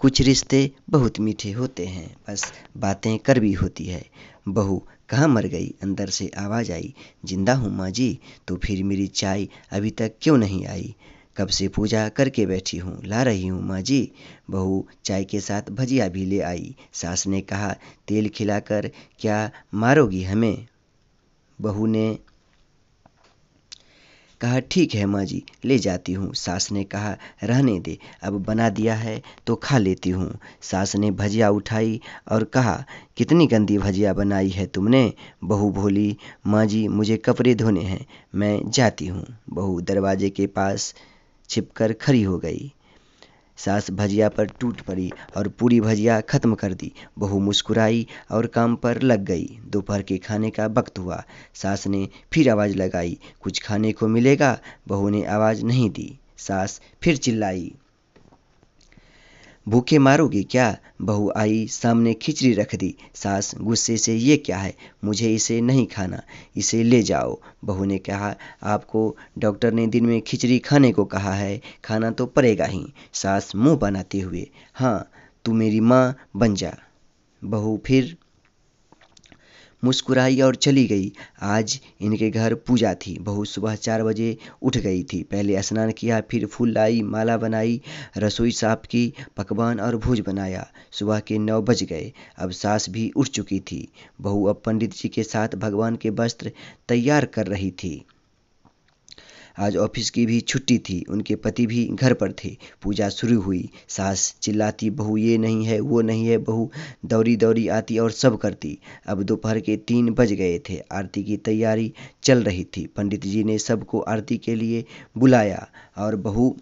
कुछ रिश्ते बहुत मीठे होते हैं बस बातें कर भी होती है बहू कहाँ मर गई अंदर से आवाज़ आई जिंदा हूँ माँ जी तो फिर मेरी चाय अभी तक क्यों नहीं आई कब से पूजा करके बैठी हूँ ला रही हूँ माँ जी बहू चाय के साथ भजिया भी ले आई सास ने कहा तेल खिलाकर क्या मारोगी हमें बहू ने कहा ठीक है माँ जी ले जाती हूँ सास ने कहा रहने दे अब बना दिया है तो खा लेती हूँ सास ने भजिया उठाई और कहा कितनी गंदी भजिया बनाई है तुमने बहू बोली माँ जी मुझे कपड़े धोने हैं मैं जाती हूँ बहू दरवाजे के पास छिपकर खड़ी हो गई सास भजिया पर टूट पड़ी और पूरी भजिया खत्म कर दी बहू मुस्कुराई और काम पर लग गई दोपहर के खाने का वक्त हुआ सास ने फिर आवाज़ लगाई कुछ खाने को मिलेगा बहू ने आवाज़ नहीं दी सास फिर चिल्लाई भूखे मारोगी क्या बहू आई सामने खिचड़ी रख दी सास गुस्से से ये क्या है मुझे इसे नहीं खाना इसे ले जाओ बहू ने कहा आपको डॉक्टर ने दिन में खिचड़ी खाने को कहा है खाना तो पड़ेगा ही सास मुंह बनाते हुए हाँ तू मेरी माँ बन जा बहू फिर मुस्कुराई और चली गई आज इनके घर पूजा थी बहू सुबह चार बजे उठ गई थी पहले स्नान किया फिर फूल लाई माला बनाई रसोई साफ की पकवान और भोज बनाया सुबह के नौ बज गए अब सास भी उठ चुकी थी बहू अब पंडित जी के साथ भगवान के वस्त्र तैयार कर रही थी आज ऑफिस की भी छुट्टी थी उनके पति भी घर पर थे पूजा शुरू हुई सास चिल्लाती बहू ये नहीं है वो नहीं है बहू दौड़ी दौड़ी आती और सब करती अब दोपहर के तीन बज गए थे आरती की तैयारी चल रही थी पंडित जी ने सबको आरती के लिए बुलाया और बहू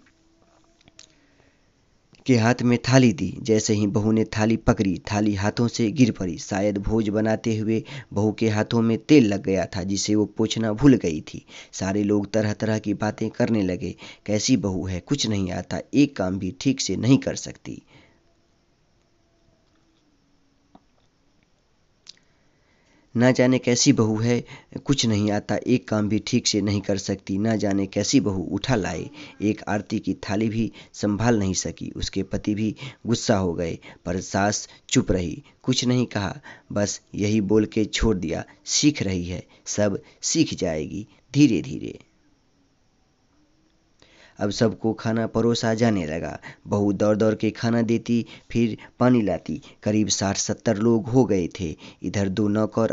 के हाथ में थाली दी जैसे ही बहू ने थाली पकड़ी थाली हाथों से गिर पड़ी शायद भोज बनाते हुए बहू के हाथों में तेल लग गया था जिसे वो पोछना भूल गई थी सारे लोग तरह तरह की बातें करने लगे कैसी बहू है कुछ नहीं आता एक काम भी ठीक से नहीं कर सकती ना जाने कैसी बहू है कुछ नहीं आता एक काम भी ठीक से नहीं कर सकती ना जाने कैसी बहू उठा लाए एक आरती की थाली भी संभाल नहीं सकी उसके पति भी गुस्सा हो गए पर सास चुप रही कुछ नहीं कहा बस यही बोल के छोड़ दिया सीख रही है सब सीख जाएगी धीरे धीरे अब सबको खाना परोसा जाने लगा बहू दौड़ दौड़ के खाना देती फिर पानी लाती करीब साठ सत्तर लोग हो गए थे इधर दो नौकर